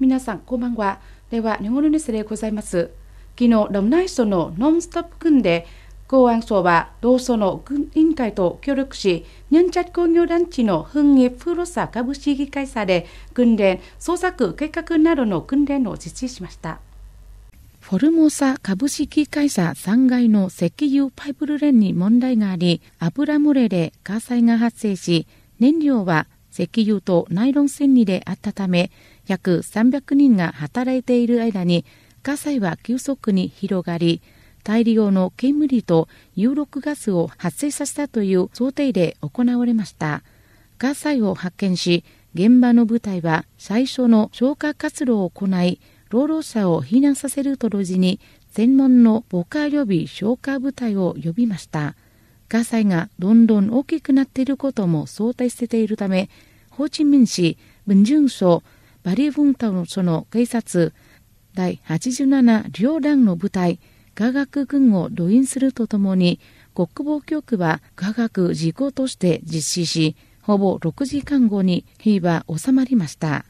皆さん、こんばんは。では、日本のニュースでございます。昨日、ロムナイ n a のノンストップ軍で、公安省は同署の軍委員会と協力し、ニャンチャ工業団地の噴業プロサ株式会社で訓練、捜索計画などの訓練を実施しました。フォルモサ株式会社3階の石油パイプルレンに問題があり、油漏れで火災が発生し、燃料は石油とナイロン繊維であったため、約300人が働いている間に火災は急速に広がり、大量の煙と有毒ガスを発生させたという想定で行われました。火災を発見し、現場の部隊は最初の消火活動を行い、労働者を避難させると同時に、専門の防火予備消火部隊を呼びました。火災がどんどん大きくなっていることも想定しているため、ホーチミン市文順省バリウン署の警察第87両団の部隊科学軍を動員するとともに、国防局は科学事故として実施し、ほぼ6時間後に火は収まりました。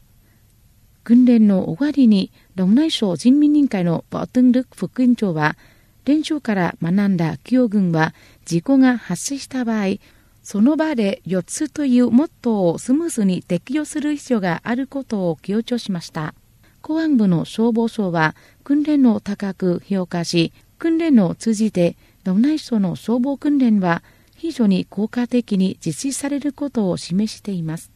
訓練の終わりに、ロムナイ省人民委員会のバートン・ルック副委員長は、連勝から学んだ企業軍は、事故が発生した場合、その場で4つというモットーをスムーズに適用する必要があることを強調しました。公安部の消防署は訓練を高く評価し、訓練を通じて、道内署の消防訓練は非常に効果的に実施されることを示しています。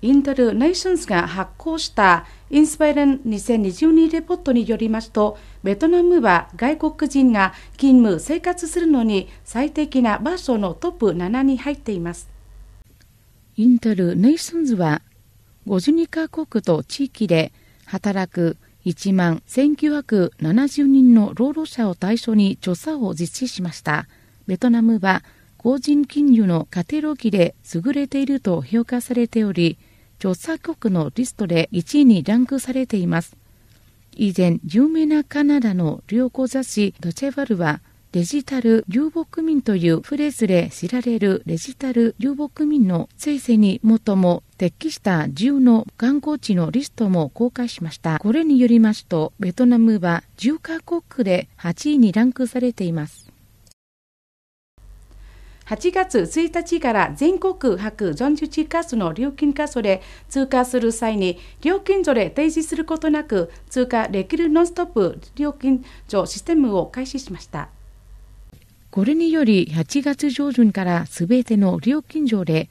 インタルネーションズが発行したインスパイレン2022レポートによりますと、ベトナムは外国人が勤務、生活するのに最適な場所のトップ7に入っています。インタルネーションズは52カ国と地域で働く1万1970人の労働者を対象に調査を実施しました。ベトナムは個人金融のカテロギで優れていると評価されており、著作局のリストで1位にランクされています。以前、有名なカナダの旅行雑誌ドチェバルは、デジタル遊牧民というフレーズで知られるデジタル遊牧民の生成に最も適した10の観光地のリストも公開しました。これによりますと、ベトナムは10カ国で8位にランクされています。8月1日から全国141カ所の料金箇所で通過する際に料金所で提示することなく通過できるノンストップ料金所システムを開始しました。これにより8月上旬からすべての料金所で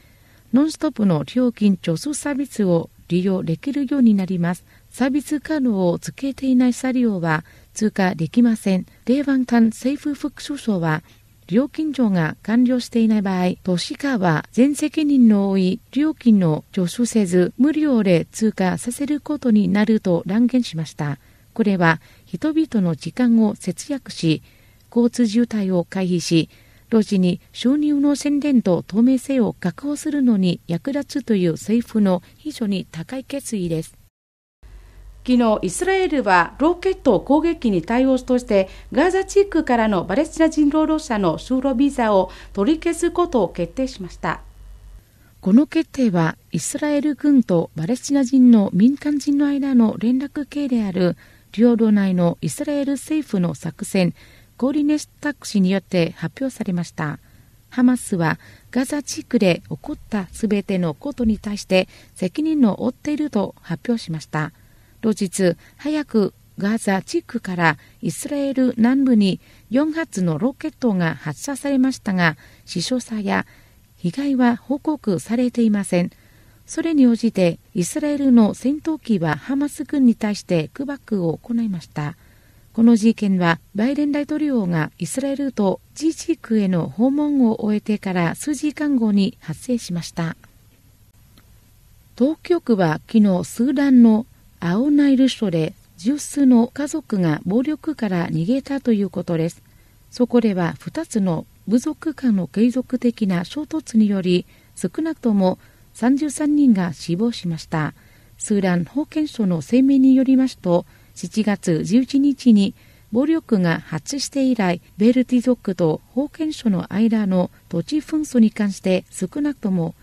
ノンストップの料金助蔵サービスを利用できるようになります。サービスカードを付けていない車両は通過できません。レーバ政府副首相は料金上が完了していない場合、都市化は全責任の多い料金の助手せず、無料で通過させることになると断言しました。これは人々の時間を節約し、交通渋滞を回避し、同時に収入の宣伝と透明性を確保するのに役立つという政府の非常に高い決意です。昨日イスラエルはロケット攻撃に対応としてガザ地区からのバレスチナ人労働者の就労ビザを取り消すことを決定しましたこの決定はイスラエル軍とパレスチナ人の民間人の間の連絡系である領土内のイスラエル政府の作戦コーリネスタク氏によって発表されましたハマスはガザ地区で起こったすべてのことに対して責任を負っていると発表しました。後日、早くガザ地区からイスラエル南部に4発のロケットが発射されましたが、死傷者や被害は報告されていません。それに応じて、イスラエルの戦闘機はハマス軍に対して空爆を行いました。この事件は、バイデン大統領がイスラエルと G 地区への訪問を終えてから数時間後に発生しました。東京区は昨日、スーダンの青ナイル署で十数の家族が暴力から逃げたということです。そこでは2つの部族間の継続的な衝突により少なくとも33人が死亡しました。スーラン保健省の声明によりますと7月11日に暴力が発して以来、ベルティ族と保健所の間の土地紛争に関して少なくとも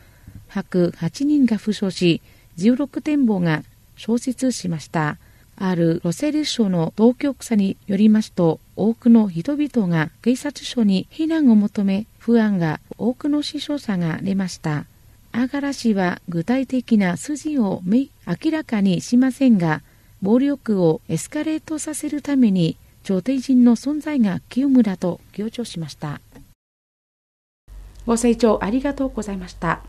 108人が負傷し、16店舗が小説しました。あるロセル省の当局者によりますと、多くの人々が警察署に避難を求め、不安が多くの死傷者が出ました。アガラ氏は具体的な筋を明らかにしませんが、暴力をエスカレートさせるために、朝廷人の存在が急務だと強調しました。ご清聴ありがとうございました。